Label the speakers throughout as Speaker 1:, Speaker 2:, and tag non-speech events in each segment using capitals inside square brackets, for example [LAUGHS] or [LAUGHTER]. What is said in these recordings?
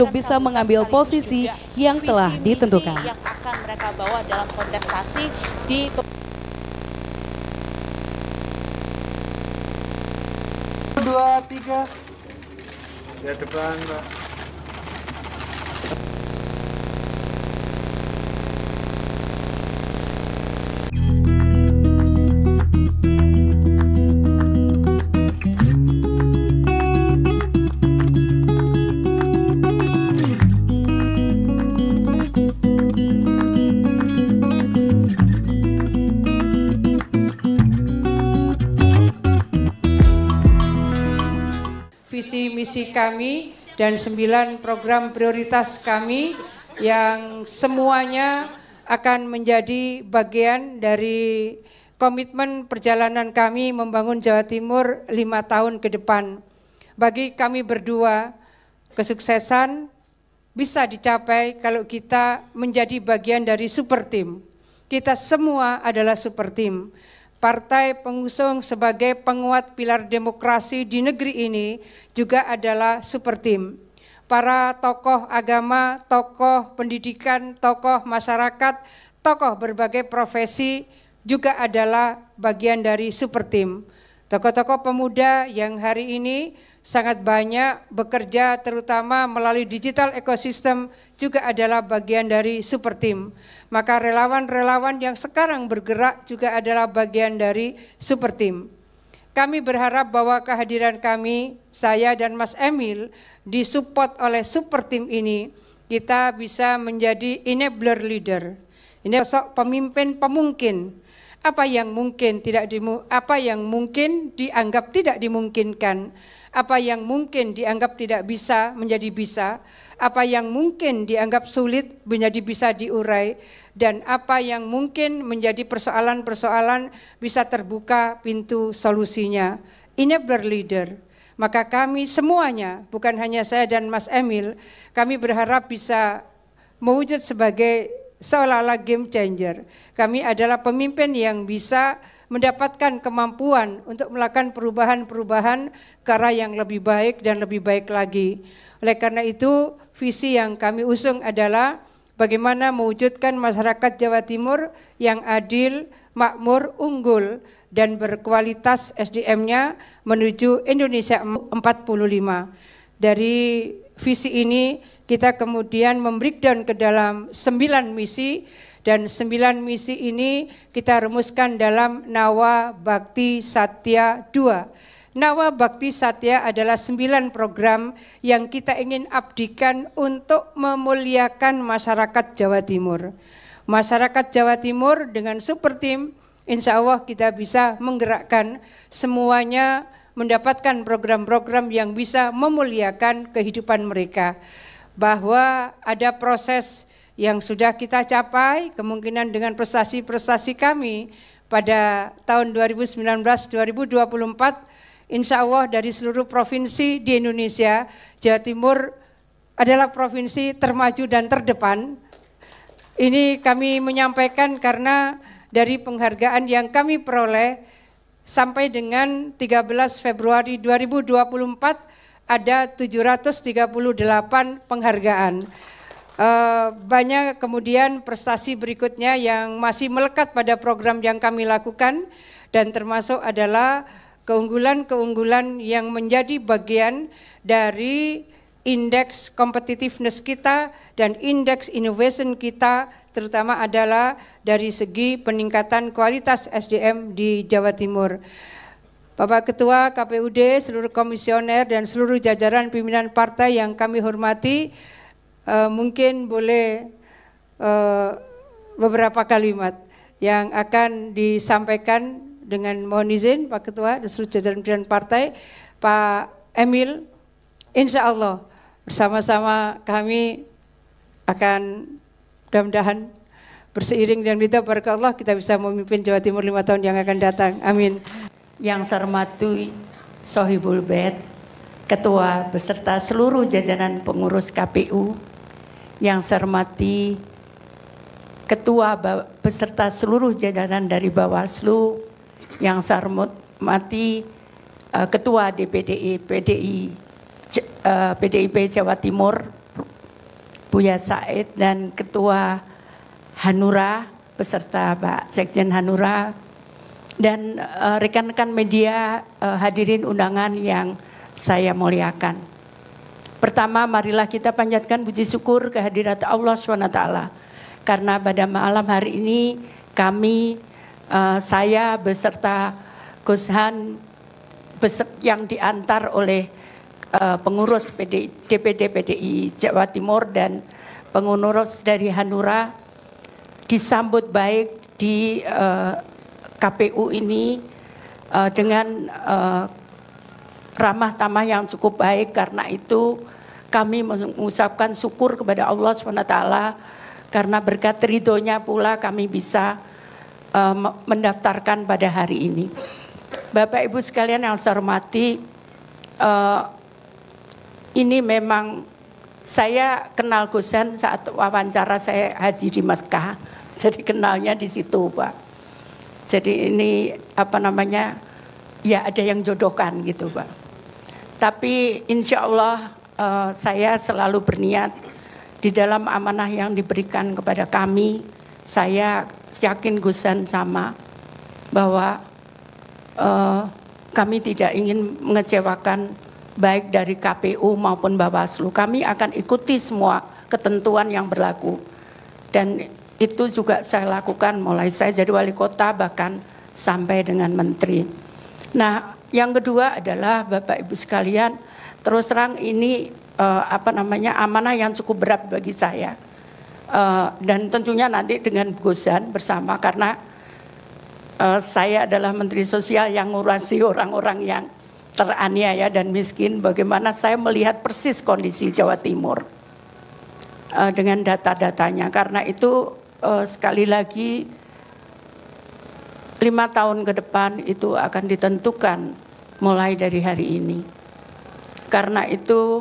Speaker 1: untuk bisa mengambil posisi yang telah ditentukan.
Speaker 2: Yang akan mereka bawa dalam kontestasi di dua tiga
Speaker 1: ya depan pak.
Speaker 3: misi kami dan sembilan program prioritas kami yang semuanya akan menjadi bagian dari komitmen perjalanan kami membangun Jawa Timur lima tahun ke depan. Bagi kami berdua, kesuksesan bisa dicapai kalau kita menjadi bagian dari super team. Kita semua adalah super team partai pengusung sebagai penguat pilar demokrasi di negeri ini juga adalah super team. Para tokoh agama, tokoh pendidikan, tokoh masyarakat, tokoh berbagai profesi juga adalah bagian dari super team. Tokoh-tokoh pemuda yang hari ini sangat banyak bekerja terutama melalui digital ekosistem juga adalah bagian dari super team. Maka relawan-relawan yang sekarang bergerak juga adalah bagian dari super team. Kami berharap bahwa kehadiran kami, saya dan Mas Emil disupport oleh super team ini, kita bisa menjadi enabler leader. Ini sosok pemimpin pemungkin. Apa yang mungkin tidak dimu, apa yang mungkin dianggap tidak dimungkinkan apa yang mungkin dianggap tidak bisa menjadi bisa, apa yang mungkin dianggap sulit menjadi bisa diurai, dan apa yang mungkin menjadi persoalan-persoalan bisa terbuka pintu solusinya. Ini berleader. maka kami semuanya, bukan hanya saya dan Mas Emil, kami berharap bisa mewujud sebagai seolah-olah game changer. Kami adalah pemimpin yang bisa mendapatkan kemampuan untuk melakukan perubahan-perubahan ke arah yang lebih baik dan lebih baik lagi. Oleh karena itu, visi yang kami usung adalah bagaimana mewujudkan masyarakat Jawa Timur yang adil, makmur, unggul, dan berkualitas SDM-nya menuju Indonesia 45. Dari visi ini kita kemudian memberikan ke dalam sembilan misi dan sembilan misi ini kita remuskan dalam Nawa Bakti Satya 2. Nawa Bakti Satya adalah sembilan program yang kita ingin abdikan untuk memuliakan masyarakat Jawa Timur. Masyarakat Jawa Timur dengan super tim, insya Allah kita bisa menggerakkan semuanya mendapatkan program-program yang bisa memuliakan kehidupan mereka. Bahwa ada proses yang sudah kita capai, kemungkinan dengan prestasi-prestasi kami pada tahun 2019-2024, insya Allah dari seluruh provinsi di Indonesia, Jawa Timur adalah provinsi termaju dan terdepan. Ini kami menyampaikan karena dari penghargaan yang kami peroleh sampai dengan 13 Februari 2024 ada 738 penghargaan. Eh, banyak kemudian prestasi berikutnya yang masih melekat pada program yang kami lakukan dan termasuk adalah keunggulan-keunggulan yang menjadi bagian dari indeks competitiveness kita dan indeks innovation kita terutama adalah dari segi peningkatan kualitas SDM di Jawa Timur. Bapak Ketua KPUD, seluruh komisioner dan seluruh jajaran pimpinan partai yang kami hormati, Eh, mungkin boleh uh, beberapa kalimat yang akan disampaikan dengan mohon izin Pak Ketua dan seluruh jajaran pimpinan partai, Pak Emil, insya Allah bersama-sama kami akan mudah-mudahan berseiring dengan kita Allah kita bisa memimpin Jawa Timur lima tahun yang akan datang. Amin. Yang saya hormati
Speaker 2: Sohibul Bet, Ketua beserta seluruh jajanan pengurus KPU yang saya hormati Ketua beserta seluruh jajaran dari Bawaslu, yang saya hormati eh, Ketua DPD PDI uh, eh, PDIP Jawa Timur Buya Said dan Ketua Hanura beserta Pak Sekjen Hanura dan eh, rekan-rekan media hadirin undangan yang saya muliakan. Pertama, marilah kita panjatkan puji syukur kehadirat Allah SWT. Karena pada malam hari ini kami, uh, saya beserta Gus Han yang diantar oleh uh, pengurus PD, DPD PDI Jawa Timur dan pengurus dari Hanura disambut baik di uh, eh, KPU ini uh, dengan uh, ramah tamah yang cukup baik karena itu kami mengucapkan syukur kepada Allah SWT karena berkat ridhonya pula kami bisa uh, mendaftarkan pada hari ini. Bapak Ibu sekalian yang saya hormati, uh, ini memang saya kenal Gusen saat wawancara saya haji di Mekah, jadi kenalnya di situ Pak. Jadi ini apa namanya, ya ada yang jodohkan gitu Pak. Tapi insya Allah uh, saya selalu berniat di dalam amanah yang diberikan kepada kami, saya yakin Gusan sama bahwa uh, kami tidak ingin mengecewakan baik dari KPU maupun Bawaslu. Kami akan ikuti semua ketentuan yang berlaku. Dan itu juga saya lakukan mulai saya jadi wali kota bahkan sampai dengan menteri. Nah, yang kedua adalah Bapak Ibu sekalian, terus terang ini uh, apa namanya amanah yang cukup berat bagi saya. Uh, dan tentunya nanti dengan Gozan bersama karena uh, saya adalah Menteri Sosial yang ngurasi orang-orang yang teraniaya dan miskin. Bagaimana saya melihat persis kondisi Jawa Timur uh, dengan data-datanya. Karena itu uh, sekali lagi lima tahun ke depan itu akan ditentukan mulai dari hari ini. Karena itu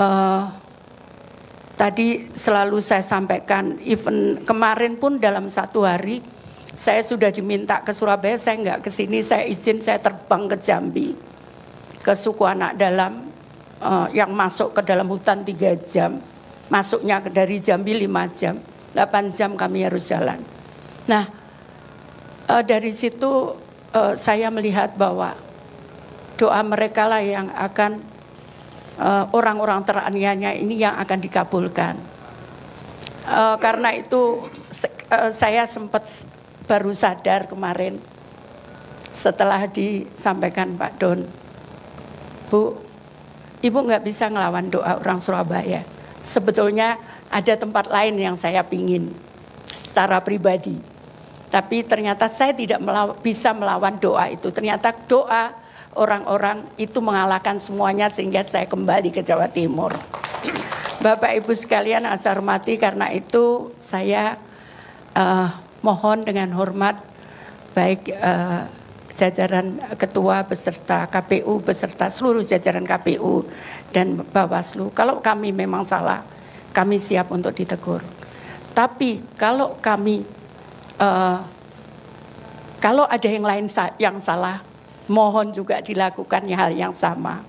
Speaker 2: uh, tadi selalu saya sampaikan, even kemarin pun dalam satu hari saya sudah diminta ke Surabaya, saya nggak ke sini, saya izin saya terbang ke Jambi, ke suku anak dalam uh, yang masuk ke dalam hutan tiga jam, masuknya dari Jambi lima jam, delapan jam kami harus jalan. Nah, uh, dari situ uh, saya melihat bahwa doa mereka lah yang akan eh, orang-orang uh, teraniaya ini yang akan dikabulkan. Uh, karena itu uh, saya sempat baru sadar kemarin setelah disampaikan Pak Don, Bu, Ibu nggak bisa ngelawan doa orang Surabaya. Sebetulnya ada tempat lain yang saya pingin secara pribadi tapi ternyata saya tidak melaw bisa melawan doa itu. Ternyata doa orang-orang itu mengalahkan semuanya sehingga saya kembali ke Jawa Timur. Bapak Ibu sekalian asal hormati karena itu saya uh, mohon dengan hormat baik uh, jajaran ketua beserta KPU beserta seluruh jajaran KPU dan Bawaslu. Kalau kami memang salah, kami siap untuk ditegur. Tapi kalau kami uh, kalau ada yang lain sa yang salah, mohon juga dilakukan hal yang sama.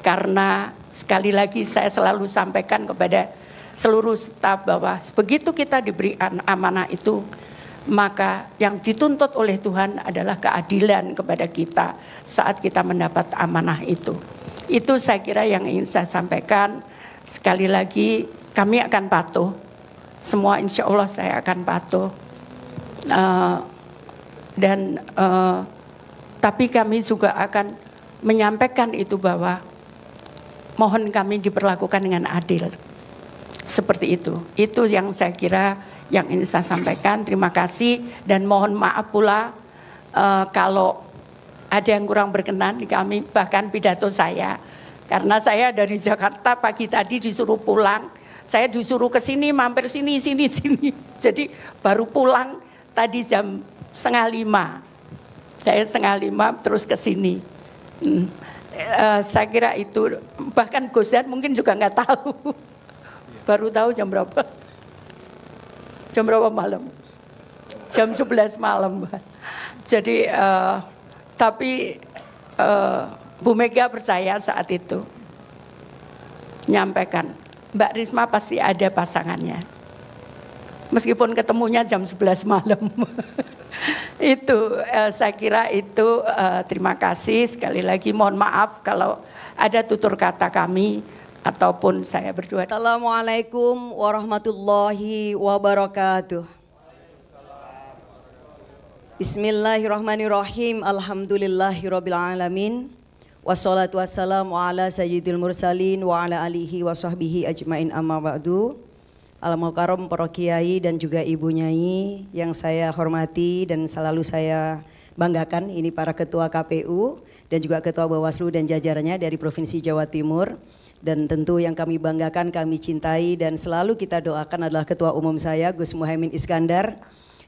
Speaker 2: Karena sekali lagi saya selalu sampaikan kepada seluruh staf bahwa begitu kita diberi amanah itu, maka yang dituntut oleh Tuhan adalah keadilan kepada kita saat kita mendapat amanah itu. Itu saya kira yang ingin saya sampaikan. Sekali lagi kami akan patuh. Semua insya Allah saya akan patuh. Eh, dan uh, tapi kami juga akan menyampaikan itu bahwa mohon kami diperlakukan dengan adil seperti itu itu yang saya kira yang ingin saya sampaikan terima kasih dan mohon maaf pula uh, kalau ada yang kurang berkenan di kami bahkan pidato saya karena saya dari Jakarta pagi tadi disuruh pulang saya disuruh ke sini mampir sini sini sini [LAUGHS] jadi baru pulang tadi jam setengah lima. Saya setengah lima terus ke sini. Hmm. E, saya kira itu bahkan Gus Dan mungkin juga nggak tahu. [LAUGHS] Baru tahu jam berapa? Jam berapa malam? Jam 11 malam. Jadi e, tapi e, Bu Mega percaya saat itu. Nyampaikan, Mbak Risma pasti ada pasangannya. Meskipun ketemunya jam 11 malam. [LAUGHS] itu eh, saya kira itu eh, terima kasih sekali lagi mohon maaf kalau ada tutur kata kami ataupun saya berdua.
Speaker 1: Assalamualaikum warahmatullahi wabarakatuh. Bismillahirrahmanirrahim. Alhamdulillahirrabbilalamin. Wassalatu wassalamu ala sayyidil mursalin wa ala alihi wa sahbihi ajmain amma ba'du. Al-Mukarram Para Kiai dan juga Ibu Nyai yang saya hormati dan selalu saya banggakan ini para ketua KPU dan juga ketua Bawaslu dan jajarannya dari Provinsi Jawa Timur dan tentu yang kami banggakan, kami cintai dan selalu kita doakan adalah ketua umum saya Gus Muhaimin Iskandar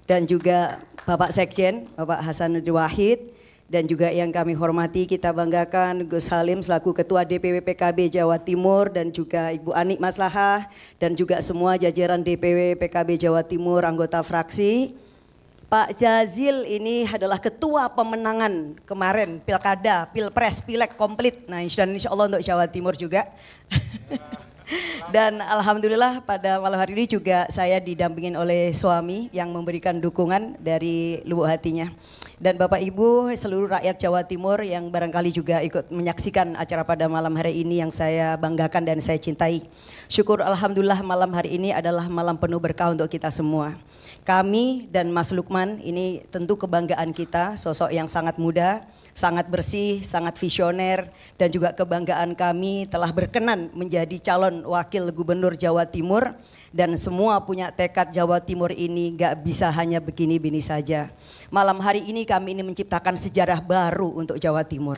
Speaker 1: dan juga Bapak Sekjen Bapak Hasan Wahid dan juga yang kami hormati kita banggakan Gus Halim selaku Ketua DPW PKB Jawa Timur dan juga Ibu Anik Maslahah dan juga semua jajaran DPW PKB Jawa Timur anggota fraksi. Pak Jazil ini adalah ketua pemenangan kemarin pilkada, pilpres, pileg komplit. Nah, insya Allah untuk Jawa Timur juga. [LAUGHS] Dan alhamdulillah pada malam hari ini juga saya didampingin oleh suami yang memberikan dukungan dari lubuk hatinya. Dan Bapak Ibu seluruh rakyat Jawa Timur yang barangkali juga ikut menyaksikan acara pada malam hari ini yang saya banggakan dan saya cintai. Syukur alhamdulillah malam hari ini adalah malam penuh berkah untuk kita semua. Kami dan Mas Lukman ini tentu kebanggaan kita, sosok yang sangat muda sangat bersih, sangat visioner, dan juga kebanggaan kami telah berkenan menjadi calon wakil gubernur Jawa Timur dan semua punya tekad Jawa Timur ini gak bisa hanya begini-bini saja. Malam hari ini kami ini menciptakan sejarah baru untuk Jawa Timur.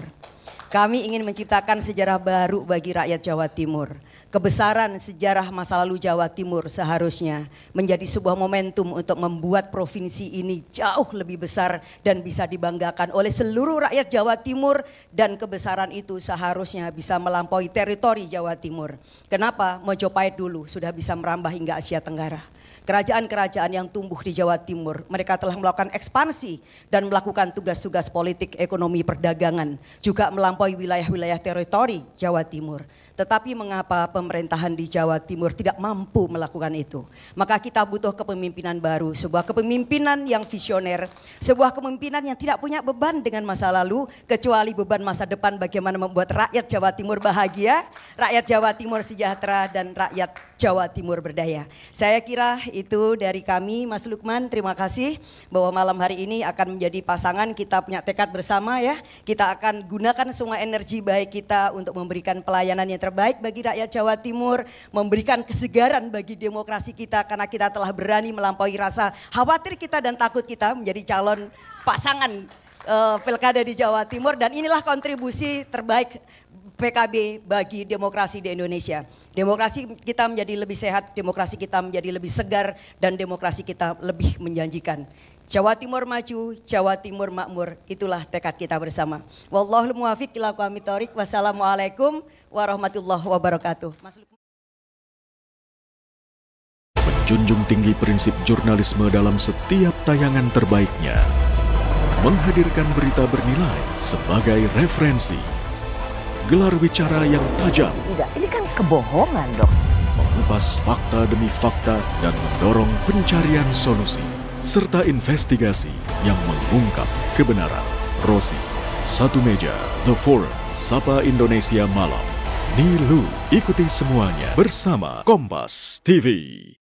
Speaker 1: Kami ingin menciptakan sejarah baru bagi rakyat Jawa Timur. Kebesaran sejarah masa lalu Jawa Timur seharusnya menjadi sebuah momentum untuk membuat provinsi ini jauh lebih besar dan bisa dibanggakan oleh seluruh rakyat Jawa Timur dan kebesaran itu seharusnya bisa melampaui teritori Jawa Timur. Kenapa Mojopahit dulu sudah bisa merambah hingga Asia Tenggara. Kerajaan-kerajaan yang tumbuh di Jawa Timur, mereka telah melakukan ekspansi dan melakukan tugas-tugas politik, ekonomi, perdagangan, juga melampaui wilayah-wilayah teritori Jawa Timur. Tetapi mengapa pemerintahan di Jawa Timur tidak mampu melakukan itu? Maka kita butuh kepemimpinan baru, sebuah kepemimpinan yang visioner, sebuah kepemimpinan yang tidak punya beban dengan masa lalu, kecuali beban masa depan bagaimana membuat rakyat Jawa Timur bahagia, rakyat Jawa Timur sejahtera, dan rakyat Jawa Timur berdaya. Saya kira itu dari kami, Mas Lukman, terima kasih bahwa malam hari ini akan menjadi pasangan, kita punya tekad bersama ya, kita akan gunakan semua energi baik kita untuk memberikan pelayanan yang terbaik terbaik bagi rakyat Jawa Timur, memberikan kesegaran bagi demokrasi kita karena kita telah berani melampaui rasa khawatir kita dan takut kita menjadi calon pasangan uh, pilkada di Jawa Timur dan inilah kontribusi terbaik PKB bagi demokrasi di Indonesia. Demokrasi kita menjadi lebih sehat, demokrasi kita menjadi lebih segar dan demokrasi kita lebih menjanjikan. Jawa Timur maju, Jawa Timur makmur, itulah tekad kita bersama. Wallahul muwafiq ila Wassalamualaikum warahmatullahi wabarakatuh.
Speaker 3: Menjunjung tinggi prinsip jurnalisme dalam setiap tayangan
Speaker 1: terbaiknya. Menghadirkan berita bernilai sebagai referensi. Gelar bicara yang tajam. Tidak, ini kan kebohongan dok. Mengupas fakta demi fakta dan mendorong pencarian solusi. Serta investigasi yang mengungkap kebenaran. Rosi, Satu Meja, The Forum,
Speaker 3: Sapa Indonesia Malam. Nilu. Ikuti semuanya bersama Kompas TV.